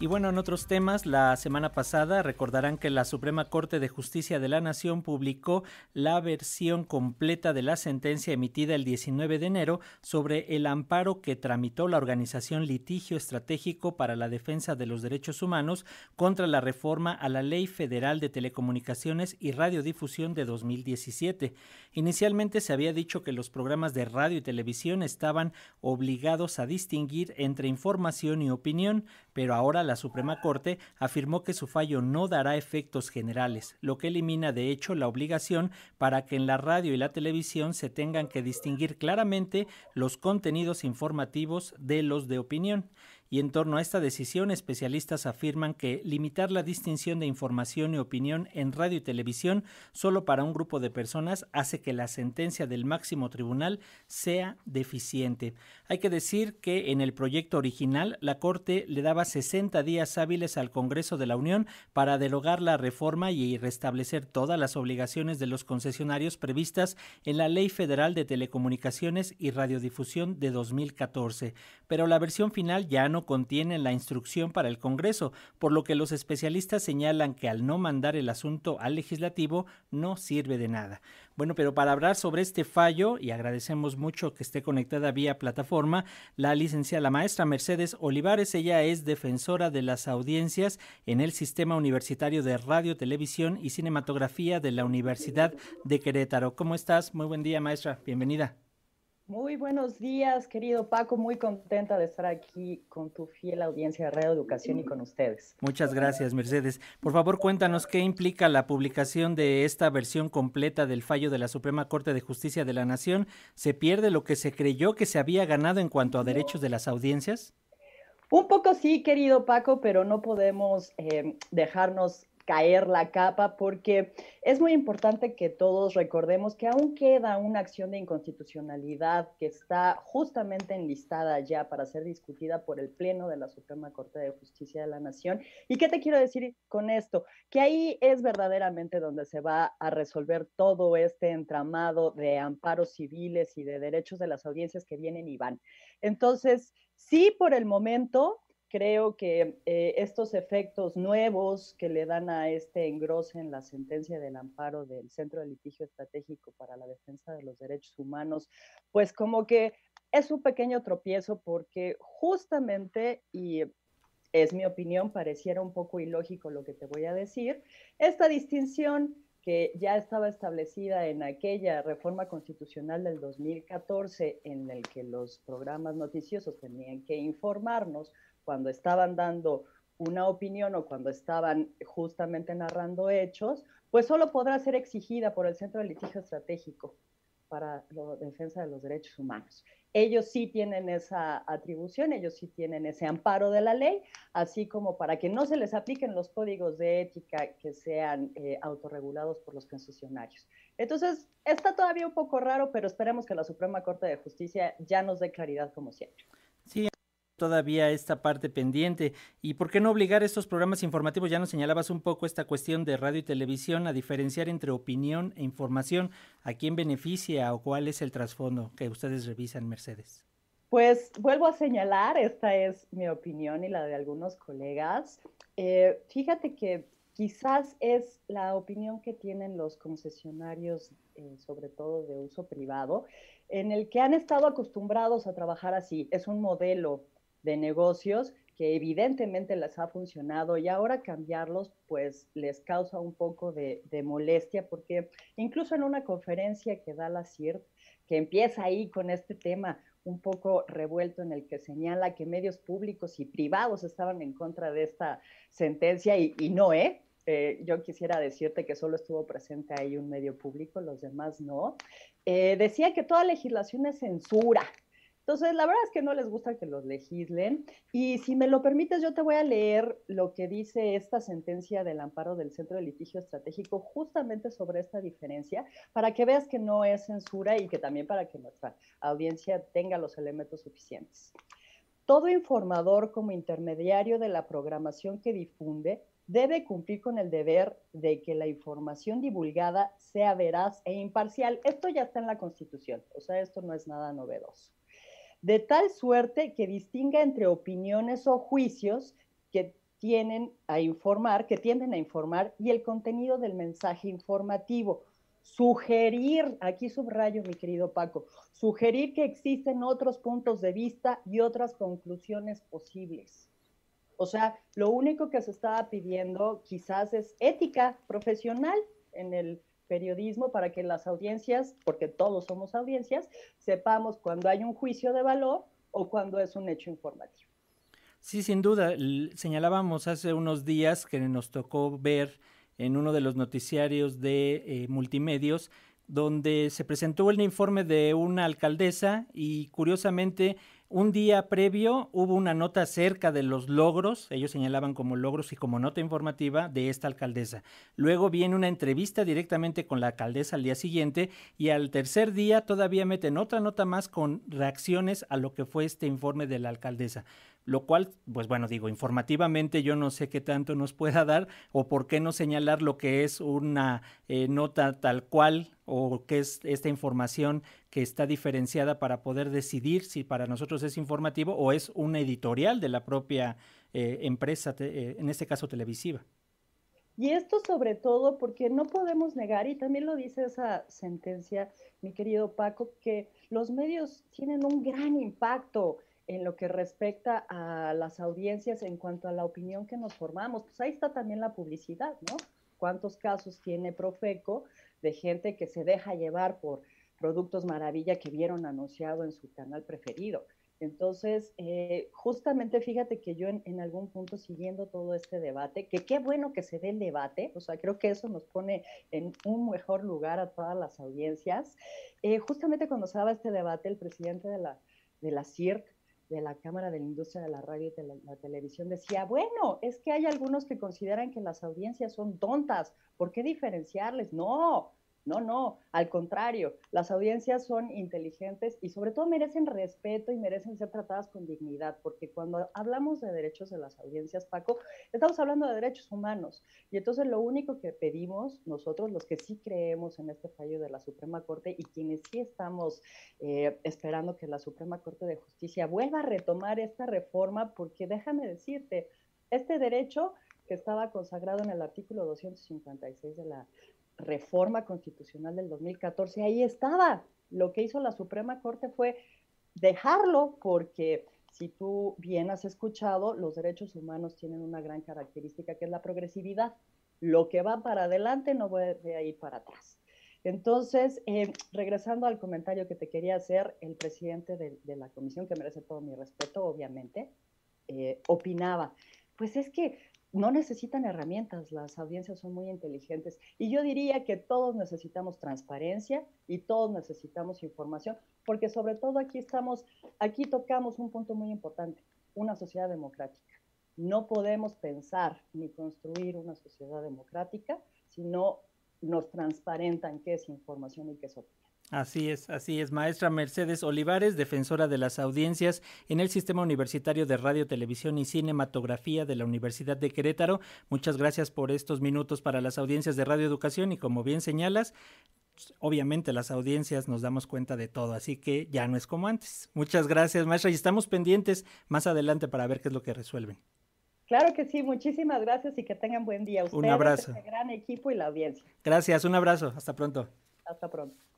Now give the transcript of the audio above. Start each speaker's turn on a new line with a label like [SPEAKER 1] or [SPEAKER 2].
[SPEAKER 1] Y bueno, en otros temas, la semana pasada recordarán que la Suprema Corte de Justicia de la Nación publicó la versión completa de la sentencia emitida el 19 de enero sobre el amparo que tramitó la organización Litigio Estratégico para la Defensa de los Derechos Humanos contra la reforma a la Ley Federal de Telecomunicaciones y Radiodifusión de 2017. Inicialmente se había dicho que los programas de radio y televisión estaban obligados a distinguir entre información y opinión, pero ahora la Suprema Corte afirmó que su fallo no dará efectos generales, lo que elimina de hecho la obligación para que en la radio y la televisión se tengan que distinguir claramente los contenidos informativos de los de opinión y en torno a esta decisión especialistas afirman que limitar la distinción de información y opinión en radio y televisión solo para un grupo de personas hace que la sentencia del máximo tribunal sea deficiente. Hay que decir que en el proyecto original la Corte le daba 60 días hábiles al Congreso de la Unión para derogar la reforma y restablecer todas las obligaciones de los concesionarios previstas en la Ley Federal de Telecomunicaciones y Radiodifusión de 2014, pero la versión final ya no no contiene la instrucción para el Congreso, por lo que los especialistas señalan que al no mandar el asunto al legislativo no sirve de nada. Bueno, pero para hablar sobre este fallo, y agradecemos mucho que esté conectada vía plataforma, la licenciada, la maestra Mercedes Olivares, ella es defensora de las audiencias en el Sistema Universitario de Radio, Televisión y Cinematografía de la Universidad de Querétaro. ¿Cómo estás? Muy buen día, maestra. Bienvenida.
[SPEAKER 2] Muy buenos días, querido Paco. Muy contenta de estar aquí con tu fiel audiencia de Radio Educación y con ustedes.
[SPEAKER 1] Muchas gracias, Mercedes. Por favor, cuéntanos qué implica la publicación de esta versión completa del fallo de la Suprema Corte de Justicia de la Nación. ¿Se pierde lo que se creyó que se había ganado en cuanto a derechos de las audiencias?
[SPEAKER 2] Un poco sí, querido Paco, pero no podemos eh, dejarnos caer la capa, porque es muy importante que todos recordemos que aún queda una acción de inconstitucionalidad que está justamente enlistada ya para ser discutida por el Pleno de la Suprema Corte de Justicia de la Nación. ¿Y qué te quiero decir con esto? Que ahí es verdaderamente donde se va a resolver todo este entramado de amparos civiles y de derechos de las audiencias que vienen y van. Entonces, sí, por el momento, creo que eh, estos efectos nuevos que le dan a este engrose en la sentencia del amparo del Centro de Litigio Estratégico para la Defensa de los Derechos Humanos, pues como que es un pequeño tropiezo porque justamente, y es mi opinión, pareciera un poco ilógico lo que te voy a decir, esta distinción que ya estaba establecida en aquella reforma constitucional del 2014 en el que los programas noticiosos tenían que informarnos, cuando estaban dando una opinión o cuando estaban justamente narrando hechos, pues solo podrá ser exigida por el Centro de Litigio Estratégico para la defensa de los derechos humanos. Ellos sí tienen esa atribución, ellos sí tienen ese amparo de la ley, así como para que no se les apliquen los códigos de ética que sean eh, autorregulados por los concesionarios. Entonces, está todavía un poco raro, pero esperemos que la Suprema Corte de Justicia ya nos dé claridad como siempre
[SPEAKER 1] todavía esta parte pendiente. ¿Y por qué no obligar estos programas informativos? Ya nos señalabas un poco esta cuestión de radio y televisión a diferenciar entre opinión e información. ¿A quién beneficia o cuál es el trasfondo que ustedes revisan, Mercedes?
[SPEAKER 2] Pues vuelvo a señalar, esta es mi opinión y la de algunos colegas. Eh, fíjate que quizás es la opinión que tienen los concesionarios, eh, sobre todo de uso privado, en el que han estado acostumbrados a trabajar así. Es un modelo de negocios que evidentemente les ha funcionado y ahora cambiarlos pues les causa un poco de, molestia porque incluso en una conferencia que da la CIRT, que empieza ahí con este tema un poco revuelto en el que señala que medios públicos y privados estaban en contra de esta sentencia y, no, ¿eh? ¿eh? yo quisiera decirte que solo estuvo presente ahí un medio público, los demás no. Eh, decía que toda legislación es censura, entonces, la verdad es que no les gusta que los legislen. Y si me lo permites, yo te voy a leer lo que dice esta sentencia del amparo del Centro de Litigio Estratégico justamente sobre esta diferencia, para que veas que no es censura y que también para que nuestra audiencia tenga los elementos suficientes. Todo informador como intermediario de la programación que difunde debe cumplir con el deber de que la información divulgada sea veraz e imparcial. Esto ya está en la Constitución, o sea, esto no es nada novedoso de tal suerte que distinga entre opiniones o juicios que tienen a informar, que tienden a informar, y el contenido del mensaje informativo. Sugerir, aquí subrayo mi querido Paco, sugerir que existen otros puntos de vista y otras conclusiones posibles. O sea, lo único que se estaba pidiendo quizás es ética profesional en el periodismo para que las audiencias, porque todos somos audiencias, sepamos cuando hay un juicio de valor o cuando es un hecho informativo.
[SPEAKER 1] Sí, sin duda. Señalábamos hace unos días que nos tocó ver en uno de los noticiarios de eh, multimedios donde se presentó el informe de una alcaldesa y curiosamente un día previo hubo una nota acerca de los logros, ellos señalaban como logros y como nota informativa de esta alcaldesa. Luego viene una entrevista directamente con la alcaldesa al día siguiente y al tercer día todavía meten otra nota más con reacciones a lo que fue este informe de la alcaldesa lo cual, pues bueno, digo, informativamente yo no sé qué tanto nos pueda dar o por qué no señalar lo que es una eh, nota tal cual o qué es esta información que está diferenciada para poder decidir si para nosotros es informativo o es una editorial de la propia eh, empresa, eh, en este caso televisiva.
[SPEAKER 2] Y esto sobre todo porque no podemos negar, y también lo dice esa sentencia, mi querido Paco, que los medios tienen un gran impacto en lo que respecta a las audiencias en cuanto a la opinión que nos formamos. Pues ahí está también la publicidad, ¿no? ¿Cuántos casos tiene Profeco de gente que se deja llevar por productos maravilla que vieron anunciado en su canal preferido. Entonces, eh, justamente fíjate que yo en, algún punto siguiendo todo este debate, que qué bueno que se dé el debate, o sea, creo que eso nos pone en un mejor lugar a todas las audiencias. Eh, justamente cuando se daba este debate, el presidente de la, de la CIRC, de la Cámara de la Industria de la Radio y de la, la Televisión, decía, bueno, es que hay algunos que consideran que las audiencias son tontas, ¿por qué diferenciarles? No, no, no, al contrario, las audiencias son inteligentes y sobre todo merecen respeto y merecen ser tratadas con dignidad, porque cuando hablamos de derechos de las audiencias, Paco, estamos hablando de derechos humanos. Y entonces lo único que pedimos nosotros, los que sí creemos en este fallo de la Suprema Corte y quienes sí estamos eh, esperando que la Suprema Corte de Justicia vuelva a retomar esta reforma, porque déjame decirte, este derecho que estaba consagrado en el artículo 256 de la reforma constitucional del 2014, ahí estaba. Lo que hizo la Suprema Corte fue dejarlo porque si tú bien has escuchado, los derechos humanos tienen una gran característica que es la progresividad. Lo que va para adelante no puede ir para atrás. Entonces, eh, regresando al comentario que te quería hacer, el presidente de, la comisión, que merece todo mi respeto, obviamente, eh, opinaba, pues es que no necesitan herramientas, las audiencias son muy inteligentes. Y yo diría que todos necesitamos transparencia y todos necesitamos información, porque sobre todo aquí estamos, aquí tocamos un punto muy importante, una sociedad democrática. No podemos pensar ni construir una sociedad democrática si no nos transparentan qué es información y qué es otra.
[SPEAKER 1] Así es, así es. Maestra Mercedes Olivares, defensora de las audiencias en el Sistema Universitario de Radio, Televisión y Cinematografía de la Universidad de Querétaro. Muchas gracias por estos minutos para las audiencias de Radio Educación y como bien señalas, obviamente las audiencias nos damos cuenta de todo, así que ya no es como antes. Muchas gracias, maestra, y estamos pendientes más adelante para ver qué es lo que resuelven.
[SPEAKER 2] Claro que sí, muchísimas gracias y que tengan buen día. Ustedes, un abrazo. Este gran equipo y la audiencia.
[SPEAKER 1] Gracias, un abrazo. Hasta pronto.
[SPEAKER 2] Hasta pronto.